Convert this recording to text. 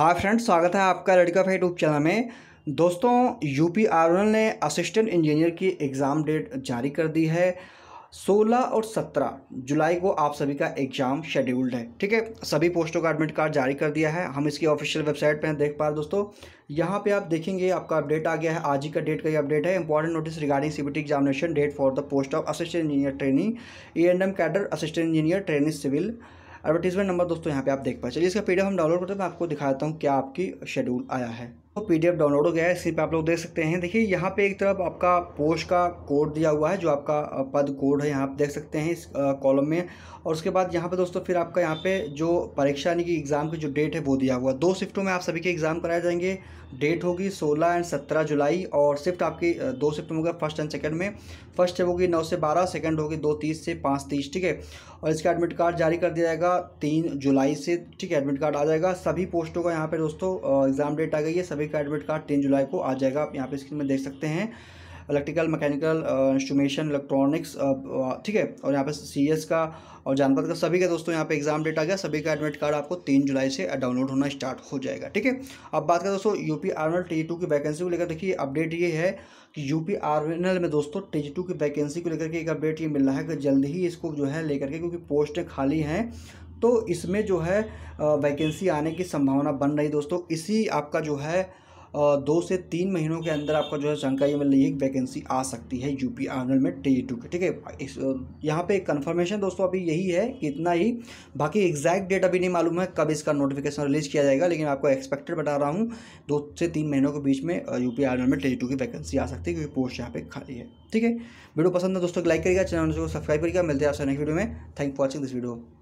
hi friends स्वागत है आपका लड़का फाइट यूट्यूब चैनल में दोस्तों यूपी आर ने असिस्टेंट इंजीनियर की एग्ज़ाम डेट जारी कर दी है 16 और 17 जुलाई को आप सभी का एग्ज़ाम शेड्यूल्ड है ठीक है सभी पोस्टों का एडमिट कार्ड जारी कर दिया है हम इसकी ऑफिशियल वेबसाइट पर देख पा रहे दोस्तों यहाँ पे आप देखेंगे आपका अपडेट आ गया है आज ही का डेट का ये अपडेट है important notice regarding C examination date for the post of assistant engineer training A and M cadre assistant engineer training civil advertisement number दोस्तों यहाँ पे आप देख पाए चलिए इसका पीडीएफ हम डाउनलोड करते हैं मैं आपको दिखाता हूँ क्या आपकी शेड्यूल आया है तो पी डाउनलोड हो गया है इसी पे आप लोग देख सकते हैं देखिए यहाँ पे एक तरफ आपका पोस्ट का कोड दिया हुआ है जो आपका पद कोड है यहाँ आप देख सकते हैं इस कॉलम में और उसके बाद यहाँ पे दोस्तों फिर आपका यहाँ पे जो परीक्षा यानी कि एग्ज़ाम की जो डेट है वो दिया हुआ है दो शिफ्टों में आप सभी के एग्ज़ाम कराए जाएंगे डेट होगी सोलह एंड सत्रह जुलाई और शिफ्ट आपकी दो शिफ्ट में होगा फर्स्ट एंड सेकेंड में फर्स्ट होगी नौ से बारह सेकेंड होगी दो तीस से पाँच तीस ठीक है और इसका एडमिट कार्ड जारी कर दिया जाएगा तीन जुलाई से ठीक है एडमिट कार्ड आ जाएगा सभी पोस्टों का यहाँ पर दोस्तों एग्ज़ाम डेट आ गई है सभी सभी का एडमिट कार्ड तीन जुलाई को आ जाएगा आप यहाँ पे स्क्रीन में देख सकते हैं इलेक्ट्रिकल मैकेनिकल इंस्ट्रूमेशन इलेक्ट्रॉनिक्स ठीक है और यहाँ पे सी का और जानपद का सभी का दोस्तों यहाँ पे एग्जाम डेट आ गया सभी का एडमिट कार्ड आपको तीन जुलाई से डाउनलोड होना स्टार्ट हो जाएगा ठीक है अब बात करें दोस्तों यू पी आर्मिनल टी टू की वैकेंसी को लेकर देखिए अपडेट ये है कि यू पी आर्मिनल में दोस्तों टी टू की वैकेंसी को लेकर के एक अपडेट ये मिल रहा है कि जल्द ही इसको जो है लेकर के क्योंकि पोस्टें खाली हैं तो इसमें जो है वैकेंसी आने की संभावना बन रही दोस्तों इसी आपका जो है दो से तीन महीनों के अंदर आपका जो है जानकारी मिल रही है वैकेंसी आ सकती है यूपी आनल में टी टू e की ठीक है इस यहाँ पे कन्फर्मेशन दोस्तों अभी यही है कि इतना ही बाकी एग्जैक्ट डेट अभी नहीं मालूम है कब इसका नोटिफिकेशन रिलीज किया जाएगा लेकिन आपको एक्सपेक्टेड बता रहा हूँ दो से तीन महीनों के बीच में यू पी में टी e की वैकेंसी आ सकती है क्योंकि पोस्ट यहाँ पे खाली है ठीक है वीडियो पसंद है दोस्तों लाइक करिएगा चैनल को सब्सक्राइब करिएगा मिलते हैं आपसे नेक्स्ट वीडियो में thank for watching this video